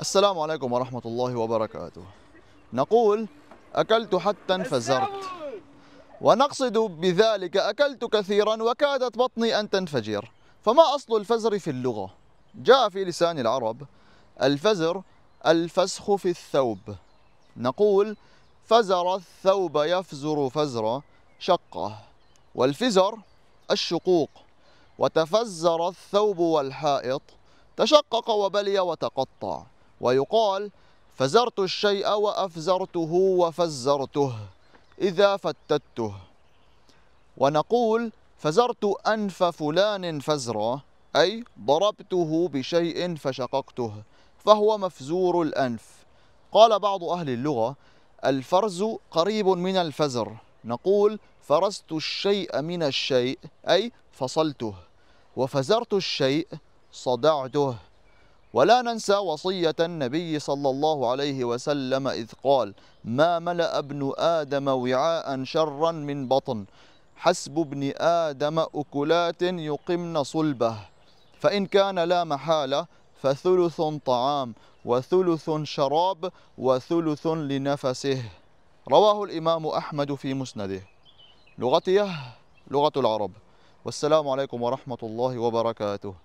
السلام عليكم ورحمة الله وبركاته نقول أكلت حتى انفزرت ونقصد بذلك أكلت كثيرا وكادت بطني أن تنفجر فما أصل الفزر في اللغة؟ جاء في لسان العرب الفزر الفسخ في الثوب نقول فزر الثوب يفزر فزر شقه والفزر الشقوق وتفزر الثوب والحائط تشقق وبلي وتقطع ويقال فزرت الشيء وأفزرته وفزرته إذا فتته ونقول فزرت أنف فلان فزرا أي ضربته بشيء فشققته فهو مفزور الأنف قال بعض أهل اللغة الفرز قريب من الفزر نقول فرزت الشيء من الشيء أي فصلته وفزرت الشيء صدعته ولا ننسى وصية النبي صلى الله عليه وسلم إذ قال ما ملأ ابن آدم وعاء شرا من بطن حسب ابن آدم أكلات يقمن صلبه فإن كان لا محالة فثلث طعام وثلث شراب وثلث لنفسه رواه الإمام أحمد في مسنده لغتيه لغة العرب والسلام عليكم ورحمة الله وبركاته